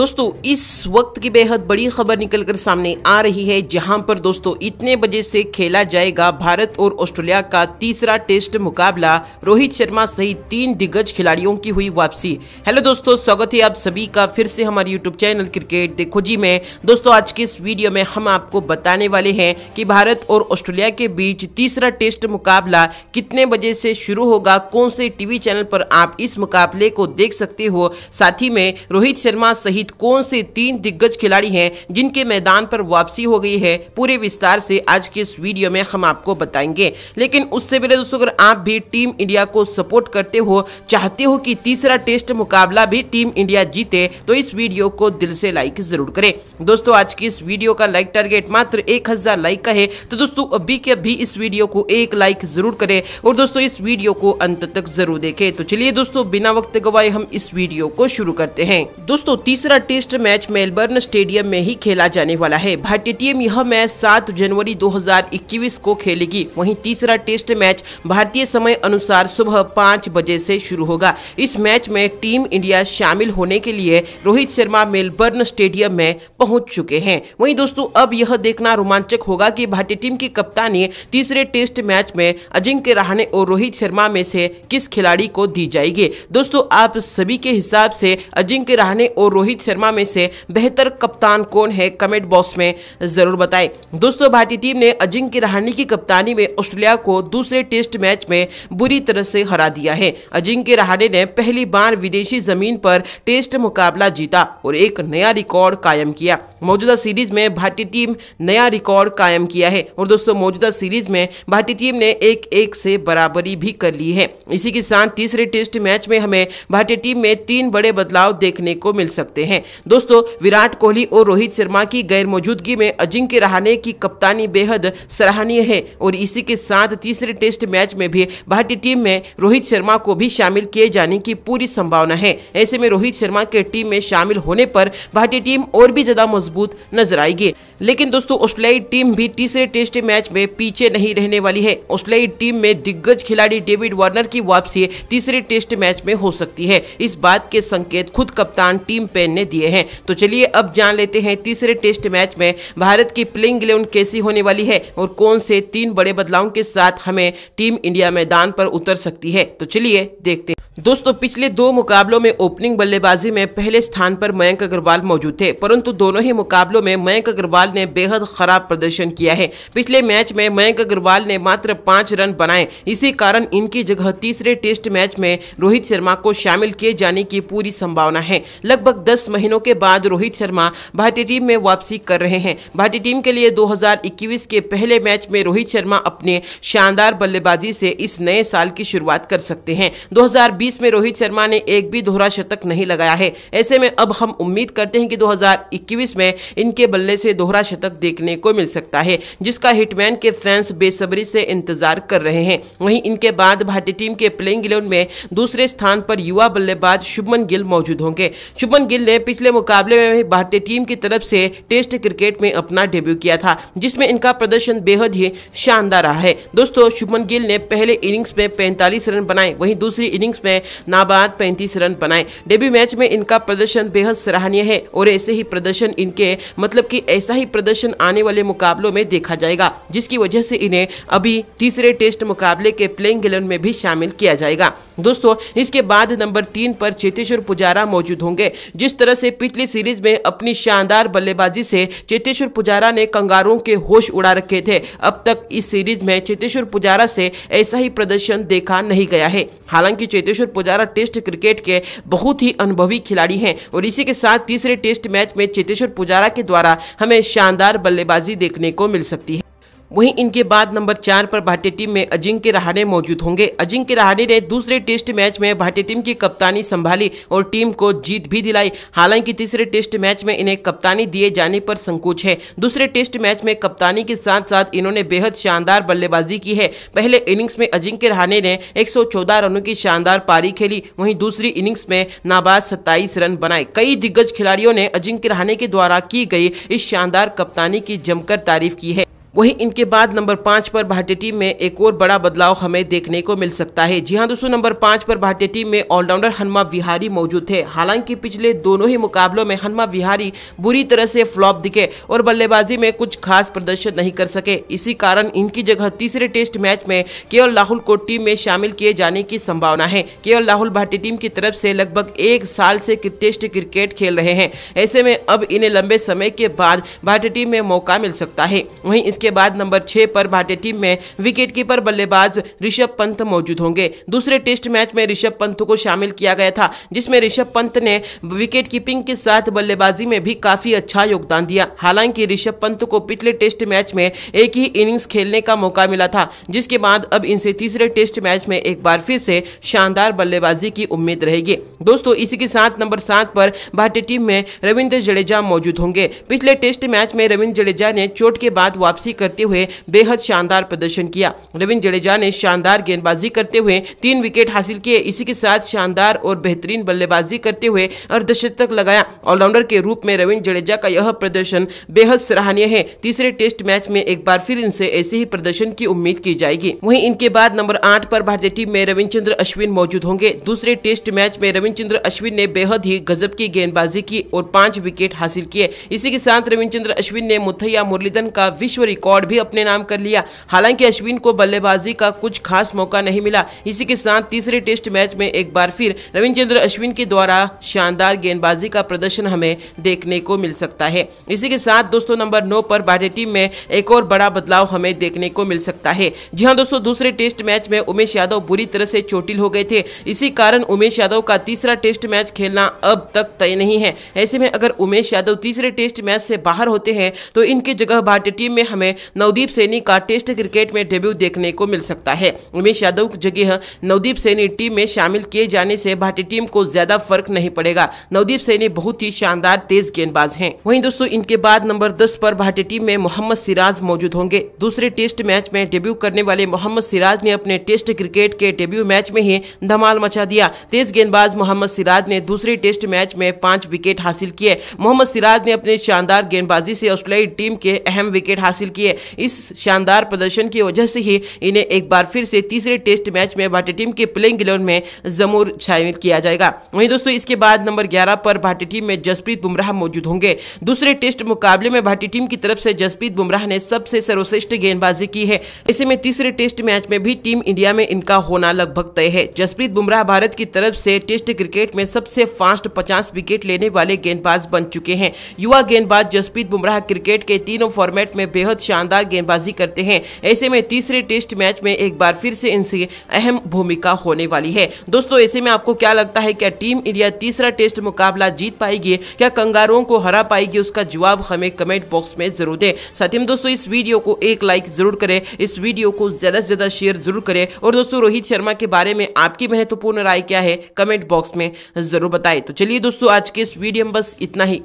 दोस्तों इस वक्त की बेहद बड़ी खबर निकलकर सामने आ रही है जहां पर दोस्तों इतने बजे से खेला जाएगा भारत और ऑस्ट्रेलिया का तीसरा टेस्ट मुकाबला रोहित शर्मा सहित तीन दिग्गज खिलाड़ियों की हुई वापसी हेलो दोस्तों स्वागत है आप सभी का फिर से हमारे यूट्यूब चैनल क्रिकेट देखो जी में दोस्तों आज के इस वीडियो में हम आपको बताने वाले हैं कि भारत और ऑस्ट्रेलिया के बीच तीसरा टेस्ट मुकाबला कितने बजे से शुरू होगा कौन से टीवी चैनल पर आप इस मुकाबले को देख सकते हो साथ ही में रोहित शर्मा सहित समेत कौन से तीन दिग्गज खिलाड़ी हैं जिनके मैदान पर वापसी हो गई है पूरे विस्तार से आज के इस वीडियो में हम आपको बताएंगे लेकिन उससे पहले दोस्तों अगर आप भी टीम इंडिया को सपोर्ट करते हो चाहते हो कि तीसरा टेस्ट मुकाबला भी टीम इंडिया जीते तो इस वीडियो को दिल से लाइक जरूर करें दोस्तों आज की इस वीडियो का लाइक टारगेट मात्र एक लाइक का है तो दोस्तों अभी के अभी इस वीडियो को एक लाइक जरूर करे और दोस्तों इस वीडियो को अंत तक जरूर देखे तो चलिए दोस्तों बिना वक्त गवाए हम इस वीडियो को शुरू करते हैं दोस्तों तीसरा टेस्ट मैच मेलबर्न स्टेडियम में ही खेला जाने वाला है भारतीय टीम यह मैच 7 जनवरी 2021 को खेलेगी वहीं तीसरा टेस्ट मैच भारतीय समय अनुसार सुबह पाँच बजे से शुरू होगा इस मैच में टीम इंडिया शामिल होने के लिए रोहित शर्मा मेलबर्न स्टेडियम में पहुंच चुके हैं वहीं दोस्तों अब यह देखना रोमांचक होगा की भारतीय टीम की कप्तानी तीसरे टेस्ट मैच में अजिंक्य रहाणे और रोहित शर्मा में से किस खिलाड़ी को दी जाएगी दोस्तों आप सभी के हिसाब से अजिंक्य रहाणे और रोहित रोहित शर्मा में से बेहतर कप्तान कौन है कमेंट बॉक्स में जरूर बताएं दोस्तों भारतीय टीम ने अजिंक्य रहाणे की कप्तानी में ऑस्ट्रेलिया को दूसरे टेस्ट मैच में बुरी तरह से हरा दिया है अजिंक्य रहाणे ने पहली बार विदेशी जमीन पर टेस्ट मुकाबला जीता और एक नया रिकॉर्ड कायम किया मौजूदा सीरीज में भारतीय टीम नया रिकॉर्ड कायम किया है और दोस्तों मौजूदा सीरीज में भारतीय टीम ने एक एक से बराबरी भी कर ली है इसी के साथ तीसरे टेस्ट मैच में हमें भारतीय टीम में तीन बड़े बदलाव देखने को मिल सकते हैं दोस्तों विराट कोहली और रोहित शर्मा की गैर मौजूदगी में अजिंक्य रहाणे की कप्तानी बेहद सराहनीय है और इसी के साथ तीसरे टेस्ट मैच में भी भारतीय टीम में रोहित शर्मा को भी शामिल किए जाने की पूरी संभावना है ऐसे में रोहित शर्मा के टीम में शामिल होने पर भारतीय टीम और भी ज्यादा मजबूत मजबूत नजर आएगी लेकिन दोस्तों ऑस्ट्रेलियाई टीम भी तीसरे टेस्ट मैच में पीछे नहीं रहने वाली है ऑस्ट्रेलियाई टीम में दिग्गज खिलाड़ी डेविड वार्नर की वापसी तीसरे टेस्ट मैच में हो सकती है इस बात के संकेत खुद कप्तान टीम पेन ने दिए हैं तो चलिए अब जान लेते हैं तीसरे टेस्ट मैच में भारत की प्लेइंग इलेवन कैसी होने वाली है और कौन से तीन बड़े बदलाव के साथ हमें टीम इंडिया मैदान पर उतर सकती है तो चलिए देखते हैं दोस्तों पिछले दो मुकाबलों में ओपनिंग बल्लेबाजी में पहले स्थान पर मयंक अग्रवाल मौजूद थे परंतु दोनों ही मुकाबलों में मयंक अग्रवाल ने बेहद खराब प्रदर्शन किया है पिछले मैच में मयंक अग्रवाल ने मात्र पाँच रन बनाए इसी कारण इनकी जगह तीसरे टेस्ट मैच में रोहित शर्मा को शामिल किए जाने की पूरी संभावना है लगभग दस महीनों के बाद रोहित शर्मा भारतीय टीम में वापसी कर रहे हैं भारतीय टीम के लिए दो के पहले मैच में रोहित शर्मा अपने शानदार बल्लेबाजी से इस नए साल की शुरुआत कर सकते हैं दो 2020 में रोहित शर्मा ने एक भी दोहरा शतक नहीं लगाया है ऐसे में अब हम उम्मीद करते हैं कि 2021 में इनके बल्ले से दोहरा शतक देखने को मिल सकता है जिसका हिटमैन के फैंस बेसब्री से इंतजार कर रहे हैं वहीं इनके बाद भारतीय टीम के प्लेइंग इलेवन में दूसरे स्थान पर युवा बल्लेबाज शुभमन गिल मौजूद होंगे शुभमन गिल ने पिछले मुकाबले में भारतीय टीम की तरफ से टेस्ट क्रिकेट में अपना डेब्यू किया था जिसमें इनका प्रदर्शन बेहद ही शानदार रहा है दोस्तों शुभमन गिल ने पहले इनिंग्स में पैंतालीस रन बनाए वहीं दूसरी इनिंग्स में में नाबाद पैंतीस रन बनाए डेब्यू मैच में इनका प्रदर्शन बेहद सराहनीय है और ऐसे ही प्रदर्शन इनके मतलब कि ऐसा ही प्रदर्शन आने वाले मुकाबलों में देखा जाएगा जिसकी वजह से इन्हें अभी तीसरे टेस्ट मुकाबले के प्लेइंग इलेवन में भी शामिल किया जाएगा दोस्तों इसके बाद नंबर तीन पर चेतेश्वर पुजारा मौजूद होंगे जिस तरह से पिछली सीरीज में अपनी शानदार बल्लेबाजी से चेतेश्वर पुजारा ने कंगारों के होश उड़ा रखे थे अब तक इस सीरीज में चेतेश्वर पुजारा से ऐसा ही प्रदर्शन देखा नहीं गया है हालांकि चेतेश्वर चेतेश्वर पुजारा टेस्ट क्रिकेट के बहुत ही अनुभवी खिलाड़ी हैं और इसी के साथ तीसरे टेस्ट मैच में चेतेश्वर पुजारा के द्वारा हमें शानदार बल्लेबाजी देखने को मिल सकती है वहीं इनके बाद नंबर चार पर भारतीय टीम में अजिंक्य रहाणे मौजूद होंगे अजिंक्य रहाणे ने दूसरे टेस्ट मैच में भारतीय टीम की कप्तानी संभाली और टीम को जीत भी दिलाई हालांकि तीसरे टेस्ट मैच में इन्हें कप्तानी दिए जाने पर संकोच है दूसरे टेस्ट मैच में कप्तानी के साथ साथ इन्होंने बेहद शानदार बल्लेबाजी की है पहले इनिंग्स में अजिंक्य रहाणे ने एक रनों की शानदार पारी खेली वहीं दूसरी इनिंग्स में नाबाद सत्ताईस रन बनाए कई दिग्गज खिलाड़ियों ने अजिंक्य रहाणे के द्वारा की गई इस शानदार कप्तानी की जमकर तारीफ की है वहीं इनके बाद नंबर पाँच पर भारतीय टीम में एक और बड़ा बदलाव हमें देखने को मिल सकता है जी हाँ दोस्तों नंबर पाँच पर भारतीय टीम में ऑलराउंडर हनुमा विहारी मौजूद थे हालांकि पिछले दोनों ही मुकाबलों में हनुमा विहारी बुरी तरह से फ्लॉप दिखे और बल्लेबाजी में कुछ खास प्रदर्शन नहीं कर सके इसी कारण इनकी जगह तीसरे टेस्ट मैच में के राहुल को टीम में शामिल किए जाने की संभावना है के राहुल भारतीय टीम की तरफ से लगभग एक साल से टेस्ट क्रिकेट खेल रहे हैं ऐसे में अब इन्हें लंबे समय के बाद भारतीय टीम में मौका मिल सकता है वहीं इस इसके बाद नंबर छह पर भारतीय टीम में विकेट कीपर बल्लेबाज ऋषभ पंत मौजूद होंगे दूसरे टेस्ट मैच में ऋषभ पंत को शामिल किया गया था जिसमें ऋषभ पंत ने विकेट कीपिंग के साथ बल्लेबाजी में भी काफी अच्छा योगदान दिया हालांकि ऋषभ पंत को पिछले टेस्ट मैच में एक ही इनिंग्स खेलने का मौका मिला था जिसके बाद अब इनसे तीसरे टेस्ट मैच में एक बार फिर से शानदार बल्लेबाजी की उम्मीद रहेगी दोस्तों इसी के साथ नंबर सात पर भारतीय टीम में रविंद्र जडेजा मौजूद होंगे पिछले टेस्ट मैच में रविंद्र जडेजा ने चोट के बाद वापसी गेंदबाजी करते हुए बेहद शानदार प्रदर्शन किया रविंद्र जडेजा ने शानदार गेंदबाजी करते हुए तीन विकेट हासिल किए इसी के साथ शानदार और बेहतरीन बल्लेबाजी करते हुए अर्धशतक लगाया ऑलराउंडर के रूप में रविंद्र जडेजा का यह प्रदर्शन बेहद सराहनीय है तीसरे टेस्ट मैच में एक बार फिर इनसे ऐसे ही प्रदर्शन की उम्मीद की जाएगी वहीं इनके बाद नंबर आठ पर भारतीय टीम में रविंद्र अश्विन मौजूद होंगे दूसरे टेस्ट मैच में रविंद्र अश्विन ने बेहद ही गजब की गेंदबाजी की और पांच विकेट हासिल किए इसी के साथ रविंद्र अश्विन ने मुथैया मुरलीधन का विश्व रिकॉर्ड भी अपने नाम कर लिया हालांकि अश्विन को बल्लेबाजी का कुछ खास मौका नहीं मिला इसी के साथ तीसरे टेस्ट मैच में एक बार फिर रविचंद्र अश्विन के द्वारा शानदार गेंदबाजी का प्रदर्शन हमें देखने को मिल सकता है इसी के साथ दोस्तों नंबर नौ पर भारतीय टीम में एक और बड़ा बदलाव हमें देखने को मिल सकता है जी हाँ दोस्तों दूसरे टेस्ट मैच में उमेश यादव बुरी तरह से चोटिल हो गए थे इसी कारण उमेश यादव का तीसरा टेस्ट मैच खेलना अब तक तय नहीं है ऐसे में अगर उमेश यादव तीसरे टेस्ट मैच से बाहर होते हैं तो इनकी जगह भारतीय टीम में हमें में नवदीप सैनी का टेस्ट क्रिकेट में डेब्यू देखने को मिल सकता है उमेश यादव की जगह नवदीप सैनी टीम में शामिल किए जाने से भारतीय टीम को ज्यादा फर्क नहीं पड़ेगा नवदीप सैनी बहुत ही शानदार तेज गेंदबाज है वही दोस्तों इनके बाद नंबर दस पर भारतीय टीम में मोहम्मद सिराज मौजूद होंगे दूसरे टेस्ट मैच में डेब्यू करने वाले मोहम्मद सिराज ने अपने टेस्ट क्रिकेट के डेब्यू मैच में ही धमाल मचा दिया तेज गेंदबाज मोहम्मद सिराज ने दूसरे टेस्ट मैच में पांच विकेट हासिल किए मोहम्मद सिराज ने अपने शानदार गेंदबाजी से ऑस्ट्रेलियाई टीम के अहम विकेट हासिल किए है इस शानदार प्रदर्शन की वजह से ही इन्हें एक बार फिर से तीसरे टेस्ट मैच में भारतीय टीम के प्लेइंग इलेवन में जमूर शामिल किया जाएगा वहीं दोस्तों इसके बाद नंबर ग्यारह पर भारतीय टीम में जसप्रीत बुमराह मौजूद होंगे दूसरे टेस्ट मुकाबले में भारतीय टीम की तरफ से जसप्रीत बुमराह ने सबसे सर्वश्रेष्ठ गेंदबाजी की है ऐसे में तीसरे टेस्ट मैच में भी टीम इंडिया में इनका होना लगभग तय है जसप्रीत बुमराह भारत की तरफ से टेस्ट क्रिकेट में सबसे फास्ट पचास विकेट लेने वाले गेंदबाज बन चुके हैं युवा गेंदबाज जसप्रीत बुमराह क्रिकेट के तीनों फॉर्मेट में बेहद शानदार गेंदबाजी करते हैं ऐसे में तीसरे टेस्ट मैच में एक बार फिर से इनसे अहम भूमिका होने वाली है दोस्तों ऐसे में आपको क्या लगता है क्या टीम इंडिया तीसरा टेस्ट मुकाबला जीत पाएगी क्या कंगारों को हरा पाएगी उसका जवाब हमें कमेंट बॉक्स में जरूर दें साथ ही दोस्तों इस वीडियो को एक लाइक जरूर करें इस वीडियो को ज्यादा से ज्यादा शेयर जरूर करें और दोस्तों रोहित शर्मा के बारे में आपकी महत्वपूर्ण राय क्या है कमेंट बॉक्स में जरूर बताएं तो चलिए दोस्तों आज के इस वीडियो में बस इतना ही